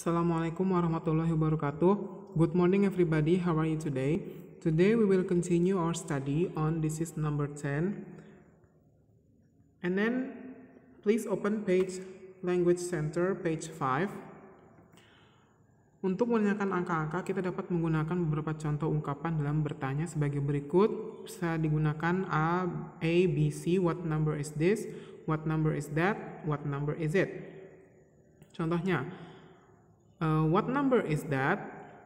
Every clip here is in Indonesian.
Assalamualaikum warahmatullahi wabarakatuh. Good morning everybody. How are you today? Today we will continue our study on disease number 10. And then please open page language center page 5. Untuk menanyakan angka-angka, kita dapat menggunakan beberapa contoh ungkapan dalam bertanya sebagai berikut. Bisa digunakan A, A, B, C, what number is this, what number is that, what number is it. Contohnya, Uh, what number is that?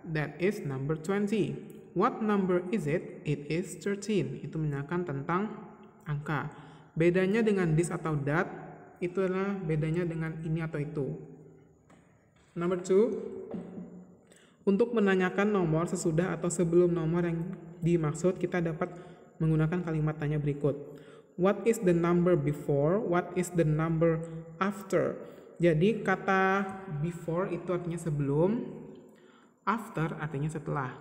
That is number 20. What number is it? It is 13. Itu menanyakan tentang angka. Bedanya dengan this atau that, itu adalah bedanya dengan ini atau itu. Number two, untuk menanyakan nomor sesudah atau sebelum nomor yang dimaksud, kita dapat menggunakan kalimat tanya berikut. What is the number before? What is the number after? Jadi kata before itu artinya sebelum, after artinya setelah.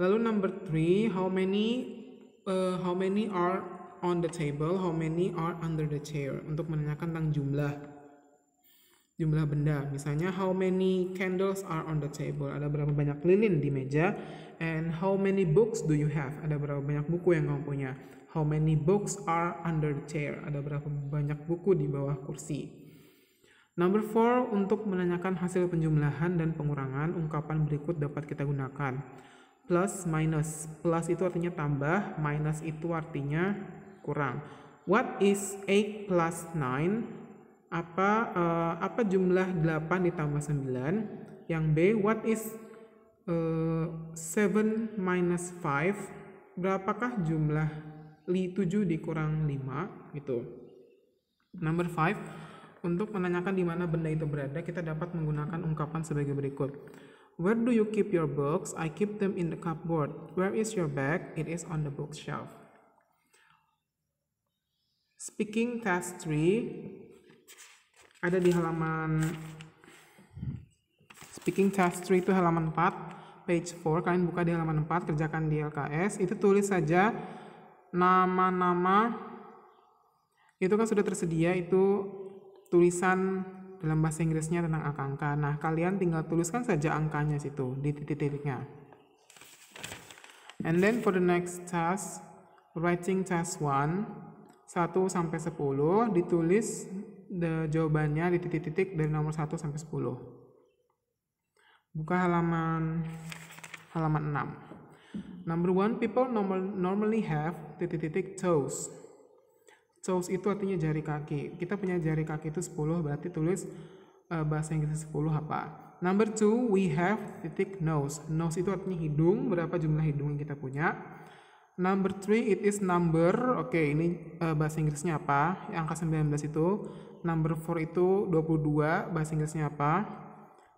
Lalu number three, how many uh, how many are on the table, how many are under the chair untuk menanyakan tentang jumlah jumlah benda. Misalnya how many candles are on the table? Ada berapa banyak lilin di meja? And how many books do you have? Ada berapa banyak buku yang kamu punya? How many books are under the chair? Ada berapa banyak buku di bawah kursi? Number four, untuk menanyakan hasil penjumlahan dan pengurangan, ungkapan berikut dapat kita gunakan. Plus, minus. Plus itu artinya tambah, minus itu artinya kurang. What is 8 plus 9? apa uh, apa jumlah 8 ditambah 9 yang B what is uh, eh, 7 minus 5 berapakah jumlah 7 dikurang 5 gitu number 5 untuk menanyakan di mana benda itu berada kita dapat menggunakan ungkapan sebagai berikut Where do you keep your books? I keep them in the cupboard. Where is your bag? It is on the bookshelf. Speaking test 3 ada di halaman speaking task 3 itu halaman 4 page 4 kalian buka di halaman 4 kerjakan di LKS itu tulis saja nama-nama itu kan sudah tersedia itu tulisan dalam bahasa Inggrisnya tentang angka-angka nah kalian tinggal tuliskan saja angkanya situ di titik-titiknya and then for the next task writing task 1 1 sampai 10 ditulis the, jawabannya di titik-titik dari nomor 1 sampai 10. Buka halaman halaman 6. Number one, people normal, normally have titik-titik toes. Toes itu artinya jari kaki. Kita punya jari kaki itu 10, berarti tulis uh, bahasa Inggris 10 apa. Number two, we have titik nose. Nose itu artinya hidung, berapa jumlah hidung yang kita punya. Number three, it is number. Oke, okay, ini uh, bahasa Inggrisnya apa? Yang angka 19 itu. Number four itu 22, bahasa Inggrisnya apa?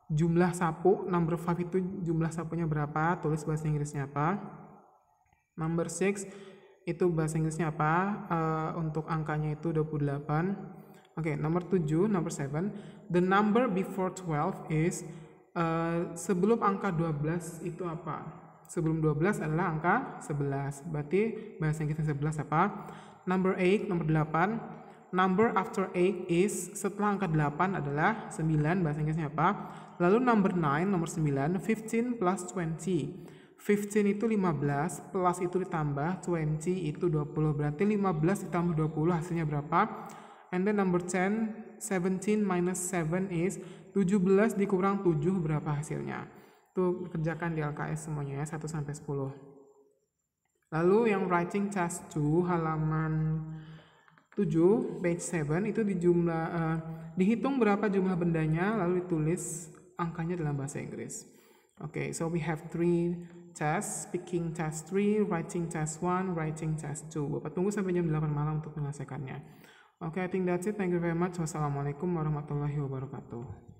Jumlah sapu, number five itu jumlah sapunya berapa? Tulis bahasa Inggrisnya apa? Number six, itu bahasa Inggrisnya apa? Uh, untuk angkanya itu 28. Oke, okay, nomor 7, number 7. The number before 12 is, uh, sebelum angka 12 itu apa? sebelum 12 adalah angka 11. Berarti bahasa Inggrisnya 11 apa? Number 8, nomor 8. Number after 8 is setelah angka 8 adalah 9 bahasa Inggrisnya apa? Lalu number 9, nomor 9, 15 plus 20. 15 itu 15, plus itu ditambah, 20 itu 20. Berarti 15 ditambah 20 hasilnya berapa? And then number 10, 17 minus 7 is 17 dikurang 7 berapa hasilnya? itu kerjakan di LKS semuanya ya 1 sampai 10 lalu yang writing task 2 halaman 7 page 7 itu jumlah uh, dihitung berapa jumlah bendanya lalu ditulis angkanya dalam bahasa Inggris oke okay, so we have three tests speaking test 3 writing test 1 writing test 2 Bapak tunggu sampai jam 8 malam untuk menyelesaikannya oke okay, I think that's it thank you very much wassalamualaikum warahmatullahi wabarakatuh